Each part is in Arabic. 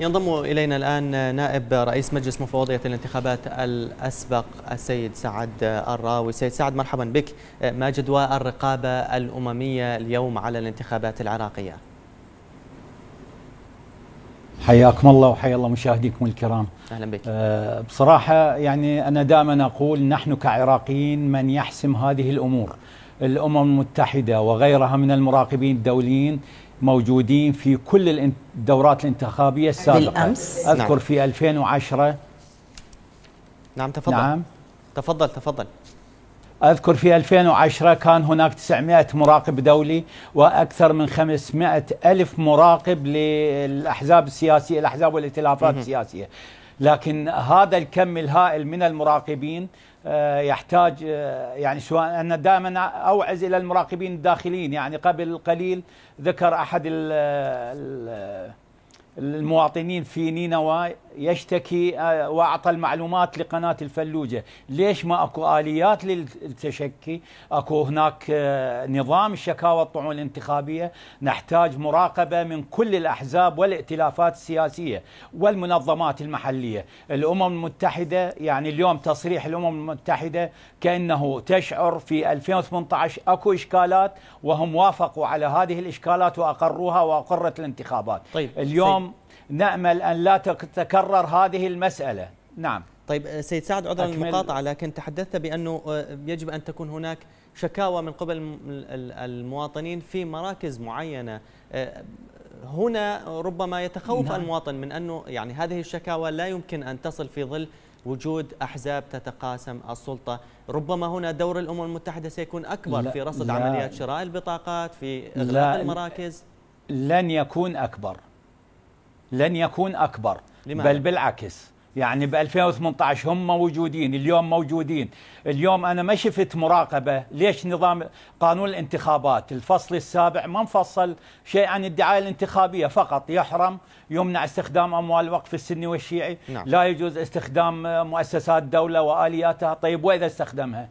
ينضم إلينا الآن نائب رئيس مجلس مفوضية الانتخابات الأسبق السيد سعد الراوي سيد سعد مرحبا بك ما جدوى الرقابة الأممية اليوم على الانتخابات العراقية حياكم الله وحيا الله مشاهديكم الكرام أهلا بك أه بصراحة يعني أنا دائما أقول نحن كعراقيين من يحسم هذه الأمور الأمم المتحدة وغيرها من المراقبين الدوليين موجودين في كل الدورات الانتخابية السابقة بالأمس أذكر نعم. في 2010 نعم تفضل نعم تفضل تفضل أذكر في 2010 كان هناك 900 مراقب دولي وأكثر من 500 ألف مراقب للأحزاب السياسية الأحزاب والائتلافات السياسية لكن هذا الكم الهائل من المراقبين آه، يحتاج آه، يعني سواء أن دائما أوعز إلى المراقبين الداخليين يعني قبل قليل ذكر أحد آه، المواطنين في نينوى يشتكي آه، واعطى المعلومات لقناه الفلوجه، ليش ما اكو اليات للتشكي؟ اكو هناك آه، نظام الشكاوى الطعون الانتخابيه، نحتاج مراقبه من كل الاحزاب والائتلافات السياسيه والمنظمات المحليه، الامم المتحده يعني اليوم تصريح الامم المتحده كانه تشعر في 2018 اكو اشكالات وهم وافقوا على هذه الاشكالات واقروها واقرت الانتخابات. طيب اليوم نأمل أن لا تتكرر هذه المسألة نعم طيب آه، سيد سعد عذرا المقاطعة لكن تحدثت بأنه آه، يجب أن تكون هناك شكاوى من قبل المواطنين في مراكز معينة آه، هنا ربما يتخوف نعم. المواطن من أنه يعني هذه الشكاوى لا يمكن أن تصل في ظل وجود أحزاب تتقاسم السلطة ربما هنا دور الأمم المتحدة سيكون أكبر لا في رصد لا عمليات شراء البطاقات في إغلاق المراكز لن يكون أكبر لن يكون أكبر لماذا؟ بل بالعكس يعني ب 2018 هم موجودين اليوم موجودين اليوم أنا ما شفت مراقبة ليش نظام قانون الانتخابات الفصل السابع ما انفصل شيء عن الدعاية الانتخابية فقط يحرم يمنع استخدام أموال الوقف السني والشيعي نعم. لا يجوز استخدام مؤسسات دولة وآلياتها طيب وإذا استخدمها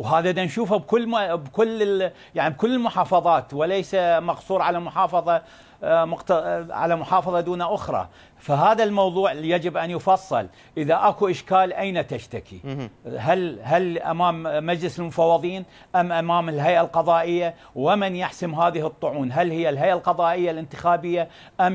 وهذا دا نشوفه بكل بكل ال يعني بكل المحافظات وليس مقصور على محافظه آه، مقت... آه، على محافظه دون اخرى، فهذا الموضوع يجب ان يفصل، اذا اكو اشكال اين تشتكي؟ هل هل امام مجلس المفوضين ام امام الهيئه القضائيه؟ ومن يحسم هذه الطعون؟ هل هي الهيئه القضائيه الانتخابيه ام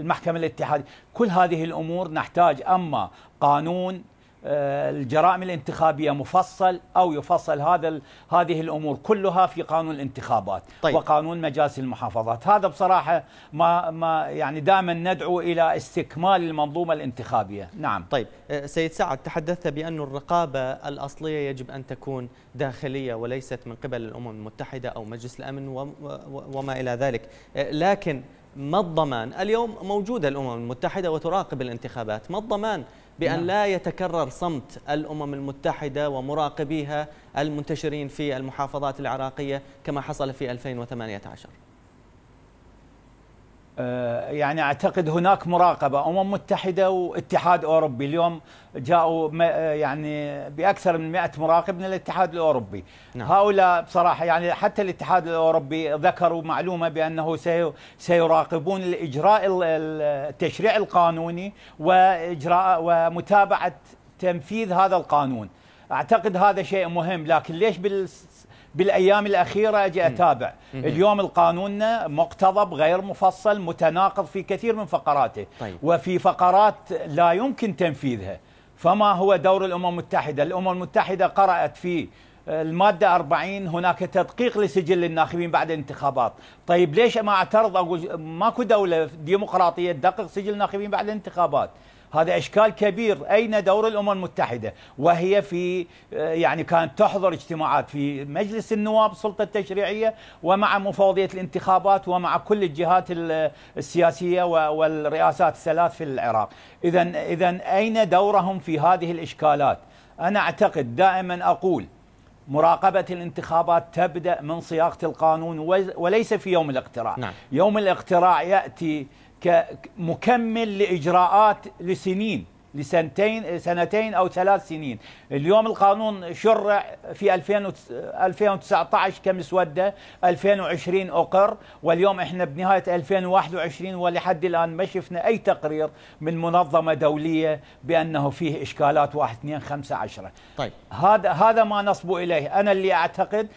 المحكمه الاتحاديه؟ كل هذه الامور نحتاج اما قانون آه، الجرائم الانتخابية مفصل أو يفصل هذا هذه الأمور كلها في قانون الانتخابات طيب. وقانون مجالس المحافظات هذا بصراحة ما, ما يعني دائما ندعو إلى استكمال المنظومة الانتخابية نعم طيب آه، سيد سعد تحدثت بأن الرقابة الأصلية يجب أن تكون داخلية وليست من قبل الأمم المتحدة أو مجلس الأمن وما إلى ذلك آه، لكن ما الضمان اليوم موجودة الأمم المتحدة وتراقب الانتخابات ما الضمان بأن نعم. لا يتكرر صمت الأمم المتحدة ومراقبيها المنتشرين في المحافظات العراقية كما حصل في 2018 آه، يعني اعتقد هناك مراقبه امم متحده واتحاد اوروبي اليوم جاءوا آه، يعني باكثر من 100 مراقب من الاتحاد الاوروبي نعم. هؤلاء بصراحه يعني حتى الاتحاد الاوروبي ذكروا معلومه بانه سيراقبون الاجراء التشريع القانوني واجراء ومتابعه تنفيذ هذا القانون اعتقد هذا شيء مهم لكن ليش بال بالايام الاخيره اجي اتابع اليوم القانوننا مقتضب غير مفصل متناقض في كثير من فقراته طيب. وفي فقرات لا يمكن تنفيذها فما هو دور الامم المتحده الامم المتحده قرات في المادة 40 هناك تدقيق لسجل الناخبين بعد الانتخابات طيب ليش ما اعترض أقول ماكو دولة ديمقراطية تدقق سجل الناخبين بعد الانتخابات هذا اشكال كبير اين دور الامم المتحده وهي في يعني كانت تحضر اجتماعات في مجلس النواب السلطه التشريعيه ومع مفوضيه الانتخابات ومع كل الجهات السياسيه والرئاسات الثلاث في العراق اذا اذا اين دورهم في هذه الاشكالات انا اعتقد دائما اقول مراقبة الانتخابات تبدأ من صياغة القانون وليس في يوم الاقتراع نعم. يوم الاقتراع يأتي كمكمل لإجراءات لسنين لسنتين سنتين او ثلاث سنين اليوم القانون شرع في 2019 كمسوده 2020 اقر واليوم احنا بنهايه 2021 ولحد الان ما شفنا اي تقرير من منظمه دوليه بانه فيه اشكالات 1 2 5 10 طيب هذا هذا ما نصب اليه انا اللي اعتقد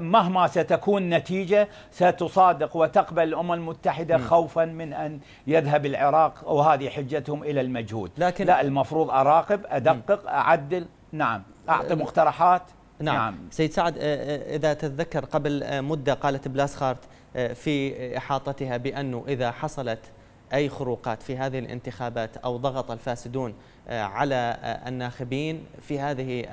مهما ستكون نتيجه ستصادق وتقبل الامم المتحده خوفا من ان يذهب العراق وهذه حجتهم الى المجهود لكن لكن لا المفروض اراقب ادقق اعدل نعم اعطي مقترحات نعم. نعم سيد سعد آه، آه، اذا تتذكر قبل آه، مده قالت بلاسخارت في احاطتها بانه اذا حصلت اي خروقات في هذه الانتخابات او ضغط الفاسدون على الناخبين في هذه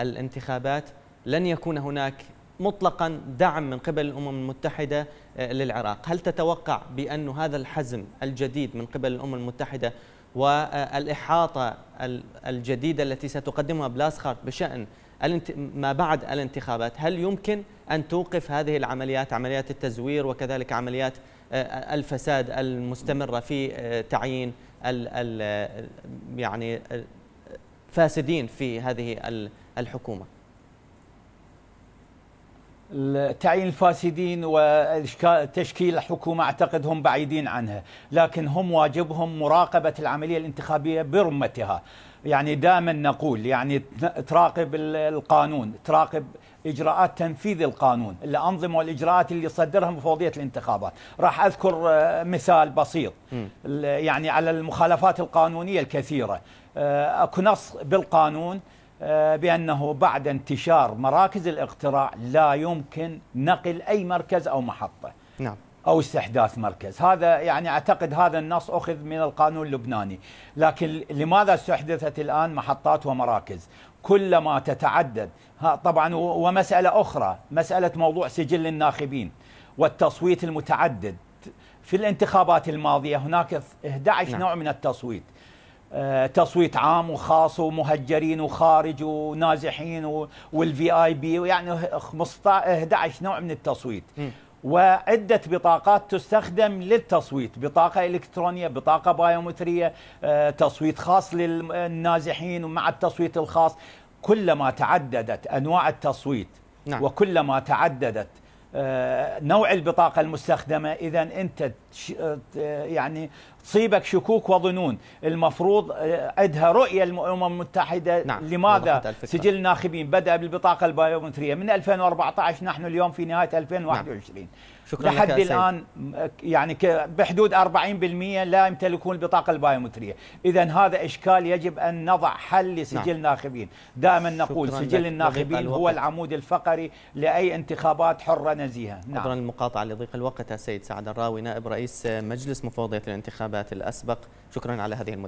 الانتخابات لن يكون هناك مطلقا دعم من قبل الامم المتحده آه، للعراق، هل تتوقع بأن هذا الحزم الجديد من قبل الامم المتحده والإحاطة الجديدة التي ستقدمها بلاسخارت بشأن ما بعد الانتخابات هل يمكن أن توقف هذه العمليات عمليات التزوير وكذلك عمليات آه، الفساد المستمرة في آه، تعيين ال ال يعني فاسدين في هذه الحكومة تعيين الفاسدين وتشكيل حكومة أعتقد هم بعيدين عنها لكن هم واجبهم مراقبة العملية الانتخابية برمتها يعني دائما نقول يعني تراقب القانون تراقب إجراءات تنفيذ القانون الأنظمة والإجراءات اللي صدرها مفوضية الانتخابات راح أذكر مثال بسيط يعني على المخالفات القانونية الكثيرة أه، أكو نص بالقانون آه، بأنه بعد انتشار مراكز الاقتراع لا يمكن نقل أي مركز أو محطة نعم. أو استحداث مركز هذا يعني أعتقد هذا النص أخذ من القانون اللبناني لكن لماذا استحدثت الآن محطات ومراكز كلما تتعدد طبعا ومسألة أخرى مسألة موضوع سجل الناخبين والتصويت المتعدد في الانتخابات الماضية هناك 11 نعم. نوع من التصويت آه، تصويت عام وخاص ومهجرين وخارج ونازحين والفي اي بي ويعني 15 11 نوع من التصويت وعدة بطاقات تستخدم للتصويت بطاقة إلكترونية بطاقة بايومترية آه، تصويت خاص للنازحين ومع التصويت الخاص كلما تعددت أنواع التصويت نعم. وكلما تعددت آه، نوع البطاقة المستخدمة إذا أنت يعني تصيبك شكوك وظنون المفروض آه، عندها رؤية الأمم المتحدة نعم. لماذا سجل الناخبين بدأ بالبطاقة البيومترية من 2014 نحن اليوم في نهاية 2021 نعم. شكرا لحد لك الان يعني بحدود 40% لا يمتلكون البطاقه البايومتريه، اذا هذا اشكال يجب ان نضع حل لسجل نعم. ناخبين، دائما نقول سجل الناخبين هو العمود الفقري لاي انتخابات حره نزيهه. نعم. عبر المقاطعه لضيق الوقت السيد سعد الراوي نائب رئيس مجلس مفوضيه الانتخابات الإجابات الأسبق شكرا على هذه المدة